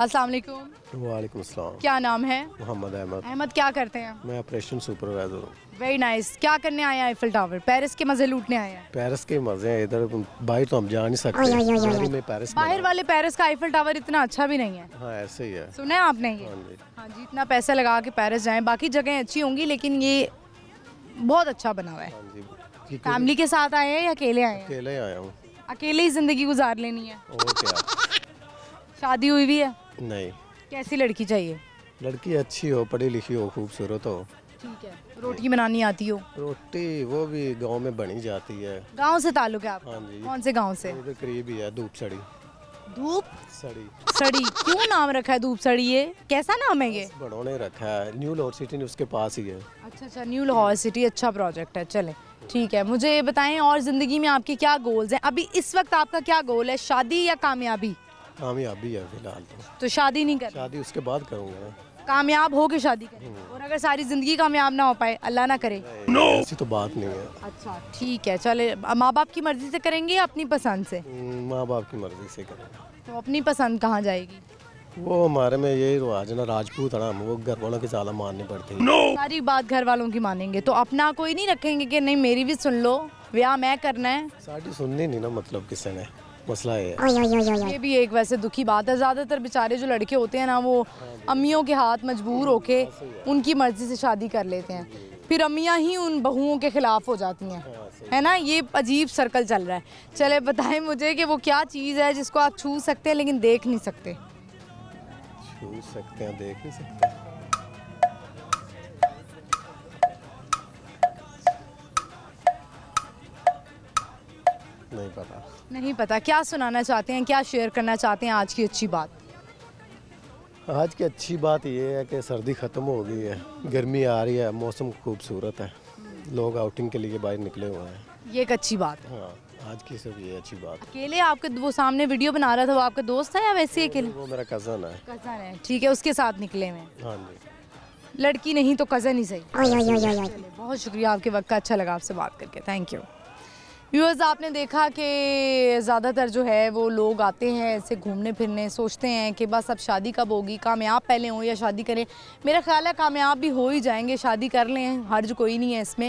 अस्सलाम क्या नाम है मोहम्मद अहमद अहमद क्या करते हैं मैं ऑपरेशन सुपरवाइजर हूँ वेरी नाइस क्या करने आए आईफिल टावर पेरिस के मजे लूटने आए हैं पेरिस के मजे हैं इधर तो बाहर तो हम जा नहीं सकते में पेरिस बाहर वाले पेरिस का आईफिल टावर इतना अच्छा भी नहीं है हाँ ऐसे ही है सुना है आपने ये हाँ जी हाँ इतना पैसा लगा के पेरिस जाए बाकी जगह अच्छी होंगी लेकिन ये बहुत अच्छा बना हुआ है हाँ फैमिली के साथ आए हैं या अकेले आए अकेले आया हूँ अकेले ही जिंदगी गुजार लेनी है शादी हुई भी है नहीं कैसी लड़की चाहिए लड़की अच्छी हो पढ़ी लिखी हो खूबसूरत हो ठीक है रोटी बनानी आती हो रोटी वो भी गांव में बनी जाती है गांव से ताल्लुक है आपका हाँ जी कौन से गांव से तो करीब ही है धूप सड़ी धूप सड़ी सड़ी क्यों नाम रखा है धूप सड़ी ये कैसा नाम है ये बड़ों ने रखा है न्यू लाहौर सिटी उसके पास ही है अच्छा अच्छा न्यू लाहौर सिटी अच्छा प्रोजेक्ट है चले ठीक है मुझे ये बताएं और ज़िंदगी में आपके क्या गोल्स हैं अभी इस वक्त आपका क्या गोल है शादी या कामयाबी कामयाबी है फिलहाल तो तो शादी नहीं कर शादी उसके बाद करूँगा कामयाब हो के शादी करें हम्म। और अगर सारी ज़िंदगी कामयाब ना हो पाए अल्लाह ना करे नो ऐसी तो बात नहीं है अच्छा ठीक है चले माँ बाप की मर्ज़ी से करेंगे या अपनी पसंद से हम्म, माँ बाप की मर्ज़ी से करेंगे तो अपनी पसंद कहाँ जाएगी वो हमारे में यही रिवाज है ना राजपूत है ना वो घर वालों के ज्यादा माननी पड़ती है no! सारी बात घर वालों की मानेंगे तो अपना कोई नहीं रखेंगे कि नहीं मेरी भी सुन लो व्या मैं करना है सुननी नहीं ना मतलब किसी ने मसला है ये भी एक वैसे दुखी बात है ज़्यादातर बेचारे जो लड़के होते हैं ना वो अम्मियों के हाथ मजबूर होके उनकी मर्ज़ी से शादी कर लेते हैं फिर अम्मियाँ ही उन बहुओं के ख़िलाफ़ हो जाती हैं हाँ, है ना ये अजीब सर्कल चल रहा है चले बताएं मुझे कि वो क्या चीज़ है जिसको आप छू सकते हैं लेकिन देख नहीं सकते छू सकते हैं देख नहीं सकते नहीं पता नहीं पता क्या सुनाना चाहते हैं क्या शेयर करना चाहते हैं आज की अच्छी बात आज की अच्छी बात यह है कि सर्दी ख़त्म हो गई है गर्मी आ रही है मौसम खूबसूरत है लोग आउटिंग के लिए बाहर निकले हुए हैं ये एक अच्छी बात है हाँ आज की सब ये अच्छी बात अकेले आपके वो सामने वीडियो बना रहा था वो आपका दोस्त है या वैसे ही अकेले वो मेरा कज़न है कज़न है ठीक है उसके साथ निकले हुए हाँ जी लड़की नहीं तो कज़न ही सही बहुत शुक्रिया आपके वक्त का अच्छा लगा आपसे बात करके थैंक यू व्यूअर्स आपने देखा कि ज़्यादातर जो है वो लोग आते हैं ऐसे घूमने फिरने सोचते हैं कि बस अब शादी कब होगी कामयाब पहले हों या शादी करें मेरा ख्याल है कामयाब भी हो ही जाएंगे शादी कर लें हर्ज कोई नहीं है इसमें